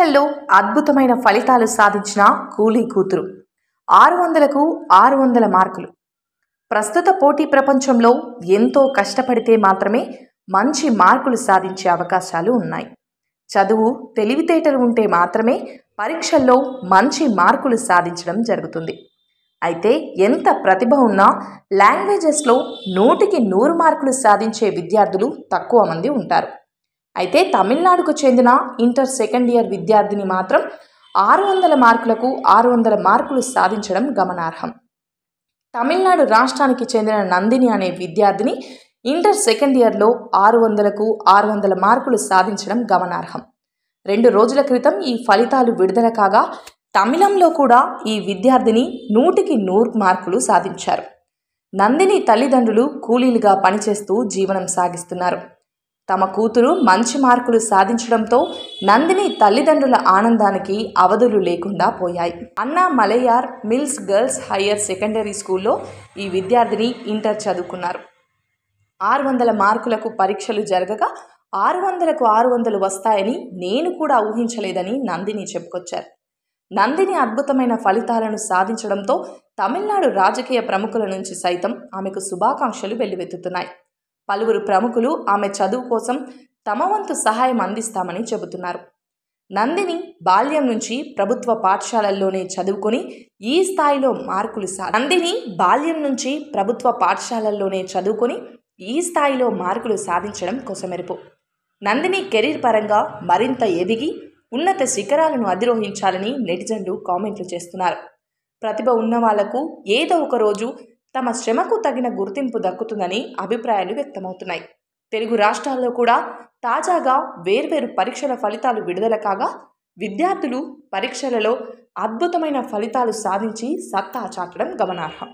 పరీక్షల్లో అద్భుతమైన ఫలితాలు సాధించిన కూలీ కూతురు ఆరు వందలకు ఆరు వందల మార్కులు ప్రస్తుత పోటీ ప్రపంచంలో ఎంతో కష్టపడితే మాత్రమే మంచి మార్కులు సాధించే అవకాశాలు ఉన్నాయి చదువు తెలివితేటలు ఉంటే మాత్రమే పరీక్షల్లో మంచి మార్కులు సాధించడం జరుగుతుంది అయితే ఎంత ప్రతిభ ఉన్నా లాంగ్వేజెస్లో నూటికి నూరు మార్కులు సాధించే విద్యార్థులు తక్కువ మంది ఉంటారు అయితే తమిళనాడుకు చెందిన ఇంటర్ సెకండ్ ఇయర్ విద్యార్థిని మాత్రం ఆరు వందల మార్కులకు ఆరు వందల మార్కులు సాధించడం గమనార్హం తమిళనాడు రాష్ట్రానికి చెందిన నందిని అనే విద్యార్థిని ఇంటర్ సెకండ్ ఇయర్లో ఆరు వందలకు ఆరు వందల మార్కులు సాధించడం గమనార్హం రెండు రోజుల క్రితం ఈ ఫలితాలు విడుదల కాగా తమిళంలో కూడా ఈ విద్యార్థిని నూటికి నూరు మార్కులు సాధించారు నందిని తల్లిదండ్రులు కూలీలుగా పనిచేస్తూ జీవనం సాగిస్తున్నారు తమ కూతురు మంచి మార్కులు సాధించడంతో నందిని తల్లిదండ్రుల ఆనందానికి అవధులు లేకుండా పోయాయి అన్నా Malayar mills girls higher secondary స్కూల్లో ఈ విద్యార్థిని ఇంటర్ చదువుకున్నారు ఆరు వందల మార్కులకు పరీక్షలు జరగగా ఆరు వందలకు ఆరు వందలు వస్తాయని నేను కూడా ఊహించలేదని నందిని చెప్పుకొచ్చారు నందిని అద్భుతమైన ఫలితాలను సాధించడంతో తమిళనాడు రాజకీయ ప్రముఖుల నుంచి సైతం ఆమెకు శుభాకాంక్షలు వెల్లువెత్తుతున్నాయి పలువురు ప్రముఖులు ఆమె చదువు కోసం తమ వంతు సహాయం అందిస్తామని చెబుతున్నారు నందిని బాల్యం నుంచి ప్రభుత్వ పాఠశాలల్లోనే చదువుకొని ఈ స్థాయిలో మార్కులు సా నందిని బాల్యం నుంచి ప్రభుత్వ పాఠశాలల్లోనే చదువుకొని ఈ స్థాయిలో మార్కులు సాధించడం కొసమెరుపు నందిని కెరీర్ పరంగా మరింత ఎదిగి ఉన్నత శిఖరాలను అధిరోహించాలని నెటిజన్లు కామెంట్లు చేస్తున్నారు ప్రతిభ ఉన్న వాళ్లకు ఏదో ఒక రోజు తమ శ్రమకు తగిన గుర్తింపు దక్కుతుందని అభిప్రాయాలు వ్యక్తమవుతున్నాయి తెలుగు రాష్ట్రాల్లో కూడా తాజాగా వేర్వేరు పరీక్షల ఫలితాలు విడుదల కాగా విద్యార్థులు పరీక్షలలో అద్భుతమైన ఫలితాలు సాధించి సత్తా చాటడం గమనార్హం